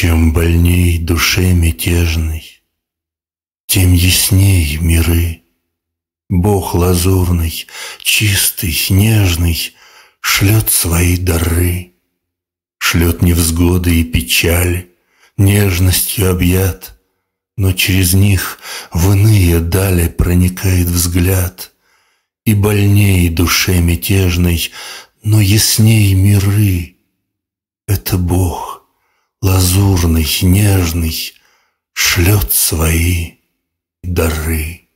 Чем больней душе мятежной, Тем ясней миры. Бог лазурный, чистый, нежный, Шлет свои дары, Шлет невзгоды и печаль, Нежностью объят, Но через них в иные дали Проникает взгляд, И больней душе мятежной, Но ясней миры — это Бог лазурный, нежный, шлет свои дары.